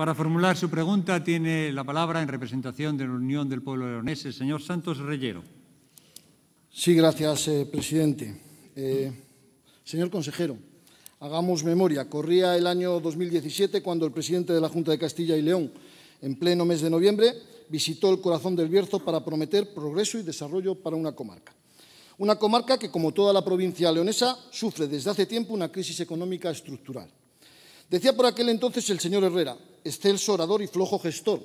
Para formular su pregunta tiene la palabra en representación de la Unión del Pueblo Leonés el señor Santos Reyero. Sí, gracias, eh, presidente. Eh, señor consejero, hagamos memoria. Corría el año 2017 cuando el presidente de la Junta de Castilla y León, en pleno mes de noviembre, visitó el corazón del Bierzo para prometer progreso y desarrollo para una comarca. Una comarca que, como toda la provincia leonesa, sufre desde hace tiempo una crisis económica estructural. Decía por aquel entonces el señor Herrera, excelso orador y flojo gestor,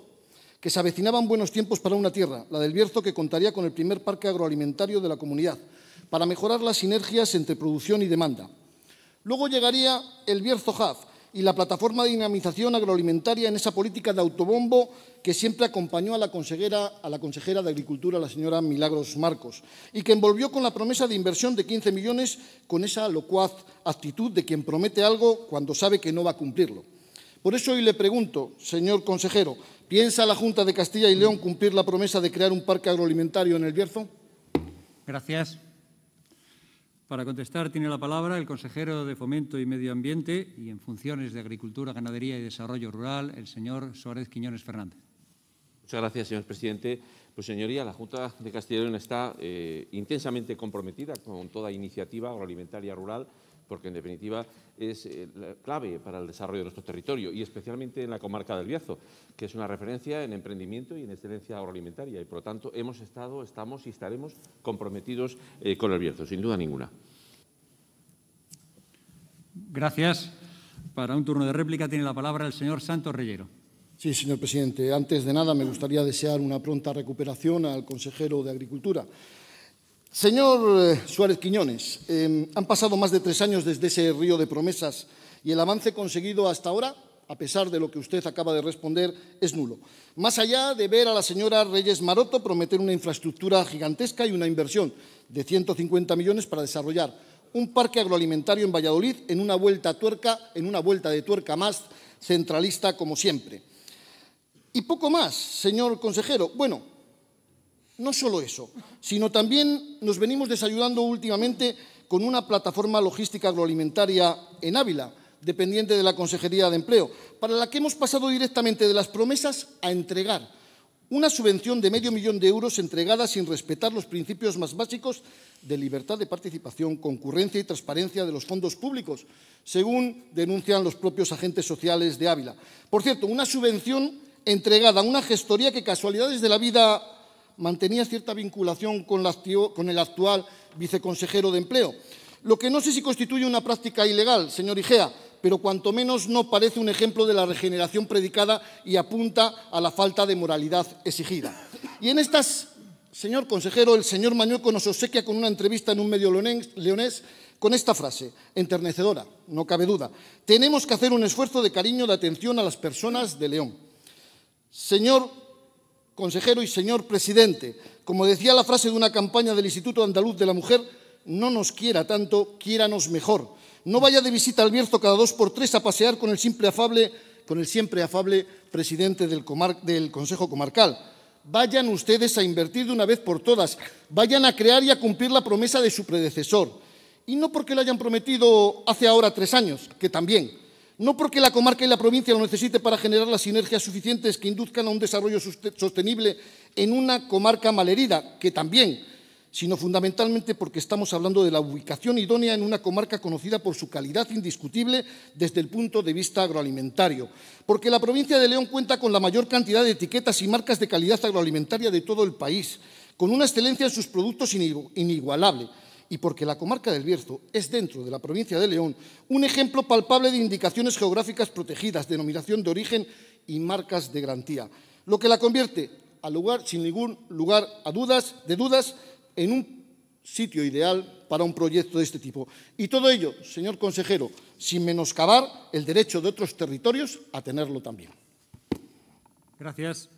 que se avecinaban buenos tiempos para una tierra, la del Bierzo, que contaría con el primer parque agroalimentario de la comunidad, para mejorar las sinergias entre producción y demanda. Luego llegaría el Bierzo Haf y la plataforma de dinamización agroalimentaria en esa política de autobombo que siempre acompañó a la, consejera, a la consejera de Agricultura, la señora Milagros Marcos, y que envolvió con la promesa de inversión de 15 millones con esa locuaz actitud de quien promete algo cuando sabe que no va a cumplirlo. Por eso hoy le pregunto, señor consejero, ¿piensa la Junta de Castilla y León cumplir la promesa de crear un parque agroalimentario en el Bierzo? Gracias. Para contestar tiene la palabra el consejero de Fomento y Medio Ambiente y en funciones de Agricultura, Ganadería y Desarrollo Rural, el señor Suárez Quiñones Fernández. Muchas gracias, señor presidente. Pues, señoría, la Junta de Castilla y León está eh, intensamente comprometida con toda iniciativa agroalimentaria rural porque en definitiva es eh, clave para el desarrollo de nuestro territorio y especialmente en la comarca del Bierzo, que es una referencia en emprendimiento y en excelencia agroalimentaria y por lo tanto hemos estado, estamos y estaremos comprometidos eh, con el Bierzo, sin duda ninguna. Gracias. Para un turno de réplica tiene la palabra el señor Santos Reyero. Sí, señor presidente. Antes de nada, me gustaría desear una pronta recuperación al consejero de Agricultura. Señor eh, Suárez Quiñones, em, han pasado más de tres años desde ese río de promesas y el avance conseguido hasta ahora, a pesar de lo que usted acaba de responder, es nulo. Más allá de ver a la señora Reyes Maroto prometer una infraestructura gigantesca y una inversión de 150 millones para desarrollar un parque agroalimentario en Valladolid en una vuelta, tuerca, en una vuelta de tuerca más centralista como siempre. Y poco más, señor consejero. Bueno, no solo eso, sino también nos venimos desayudando últimamente con una plataforma logística agroalimentaria en Ávila, dependiente de la Consejería de Empleo, para la que hemos pasado directamente de las promesas a entregar una subvención de medio millón de euros entregada sin respetar los principios más básicos de libertad de participación, concurrencia y transparencia de los fondos públicos, según denuncian los propios agentes sociales de Ávila. Por cierto, una subvención entregada a una gestoría que casualidades de la vida mantenía cierta vinculación con, el actual viceconsejero de Empleo, lo que no sé si constituye una práctica ilegal, señor Igea, pero cuanto menos no parece un ejemplo de la regeneración predicada y apunta a la falta de moralidad exigida. Y en estas, señor consejero, el señor Mañueco nos obsequia con una entrevista en un medio leonés con esta frase, enternecedora, no cabe duda. Tenemos que hacer un esfuerzo de cariño, de atención a las personas de León. Señor consejero y señor presidente, como decía la frase de una campaña del Instituto Andaluz de la Mujer, no nos quiera tanto, quiéranos mejor. No vaya de visita al Bierzo cada dos por tres a pasear con el, simple afable, con el siempre afable presidente del, del Consejo Comarcal. Vayan ustedes a invertir de una vez por todas, vayan a crear y a cumplir la promesa de su predecesor. Y no porque lo hayan prometido hace ahora tres años, que también, no porque la comarca y la provincia lo necesite para generar las sinergias suficientes que induzcan a un desarrollo sostenible en una comarca malherida, que también, sino fundamentalmente porque estamos hablando de la ubicación idónea en una comarca conocida por su calidad indiscutible desde el punto de vista agroalimentario, porque la provincia de León cuenta con la mayor cantidad de etiquetas y marcas de calidad agroalimentaria de todo el país, con una excelencia en sus productos inigualable y porque la comarca del Bierzo es dentro de la provincia de León un ejemplo palpable de indicaciones geográficas protegidas, denominación de origen y marcas de garantía, lo que la convierte lugar sin ningún lugar a dudas, de dudas en un sitio ideal para un proyecto de este tipo. Y todo ello, señor consejero, sin menoscabar el derecho de otros territorios a tenerlo también. Gracias.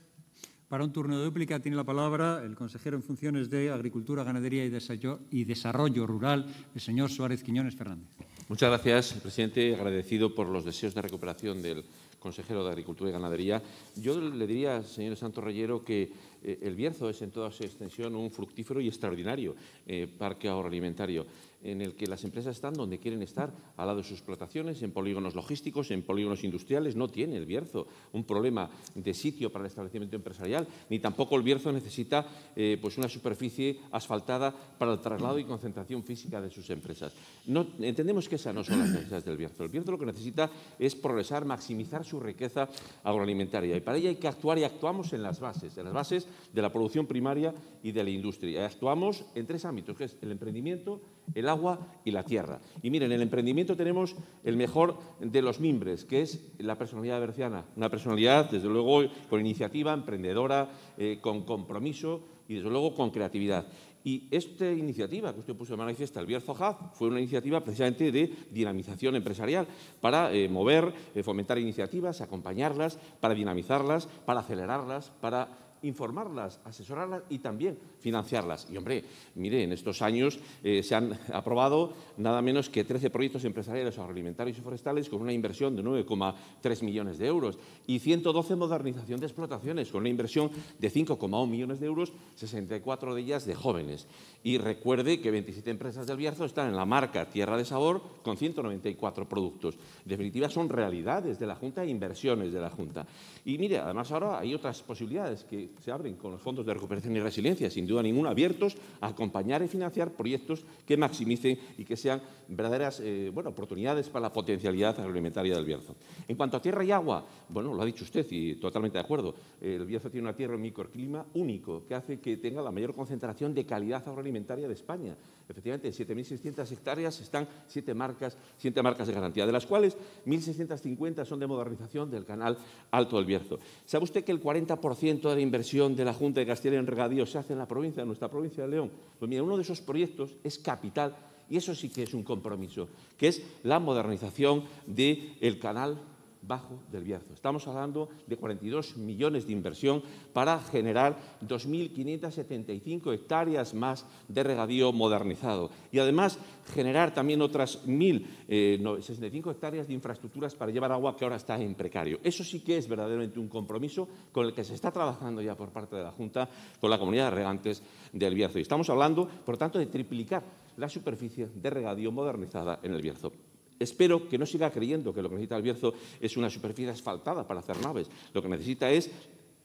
Para un turno de duplica tiene la palabra el consejero en funciones de Agricultura, Ganadería y Desarrollo Rural, el señor Suárez Quiñones Fernández. Muchas gracias, presidente. Agradecido por los deseos de recuperación del consejero de Agricultura y Ganadería. Yo le diría, señor Santo Reyero, que eh, el Bierzo es en toda su extensión un fructífero y extraordinario eh, parque agroalimentario en el que las empresas están donde quieren estar, al lado de sus explotaciones, en polígonos logísticos, en polígonos industriales. No tiene el Bierzo un problema de sitio para el establecimiento empresarial, ni tampoco el Bierzo necesita eh, pues una superficie asfaltada para el traslado y concentración física de sus empresas. No, entendemos que esas no son las necesidades del Bierzo. El Bierzo lo que necesita es progresar, maximizar su riqueza agroalimentaria y para ello hay que actuar y actuamos en las bases, en las bases de la producción primaria y de la industria. Actuamos en tres ámbitos, que es el emprendimiento, el agua y la tierra. Y miren, en el emprendimiento tenemos el mejor de los mimbres, que es la personalidad berciana. Una personalidad, desde luego, con iniciativa, emprendedora, eh, con compromiso y, desde luego, con creatividad. Y esta iniciativa que usted puso de manifiesta, el Bierzo fue una iniciativa precisamente de dinamización empresarial para eh, mover, eh, fomentar iniciativas, acompañarlas, para dinamizarlas, para acelerarlas, para informarlas, asesorarlas y también financiarlas. Y hombre, mire, en estos años eh, se han aprobado nada menos que 13 proyectos empresariales agroalimentarios y forestales con una inversión de 9,3 millones de euros y 112 modernización de explotaciones con una inversión de 5,1 millones de euros, 64 de ellas de jóvenes. Y recuerde que 27 empresas del Bierzo están en la marca Tierra de Sabor con 194 productos. En definitiva, son realidades de la Junta e inversiones de la Junta. Y mire, además ahora hay otras posibilidades que se abren con los fondos de recuperación y resiliencia, sin duda ninguna, abiertos a acompañar y financiar proyectos que maximicen y que sean verdaderas eh, oportunidades para la potencialidad agroalimentaria del Bierzo. En cuanto a tierra y agua, bueno, lo ha dicho usted y totalmente de acuerdo. El Bierzo tiene una tierra y microclima único que hace que tenga la mayor concentración de calidad agroalimentaria de España. Efectivamente, en 7.600 hectáreas están siete marcas, siete marcas de garantía, de las cuales 1.650 son de modernización del canal Alto del Bierzo. ¿Sabe usted que el 40% de la inversión de la Junta de Castilla en regadío se hace en la provincia, en nuestra provincia de León. Pues mira, uno de esos proyectos es capital y eso sí que es un compromiso, que es la modernización del canal Bajo del Bierzo. Estamos hablando de 42 millones de inversión para generar 2.575 hectáreas más de regadío modernizado y además generar también otras 1.065 eh, hectáreas de infraestructuras para llevar agua que ahora está en precario. Eso sí que es verdaderamente un compromiso con el que se está trabajando ya por parte de la Junta con la comunidad de regantes del Bierzo. Y estamos hablando, por tanto, de triplicar la superficie de regadío modernizada en el Bierzo. Espero que no siga creyendo que lo que necesita el Bierzo es una superficie asfaltada para hacer naves. Lo que necesita es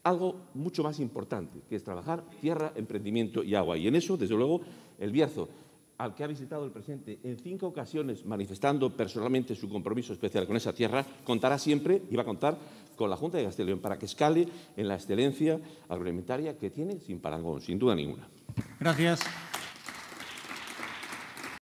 algo mucho más importante, que es trabajar tierra, emprendimiento y agua. Y en eso, desde luego, el Bierzo, al que ha visitado el presidente en cinco ocasiones, manifestando personalmente su compromiso especial con esa tierra, contará siempre y va a contar con la Junta de Castellón para que escale en la excelencia agroalimentaria que tiene sin parangón, sin duda ninguna. Gracias.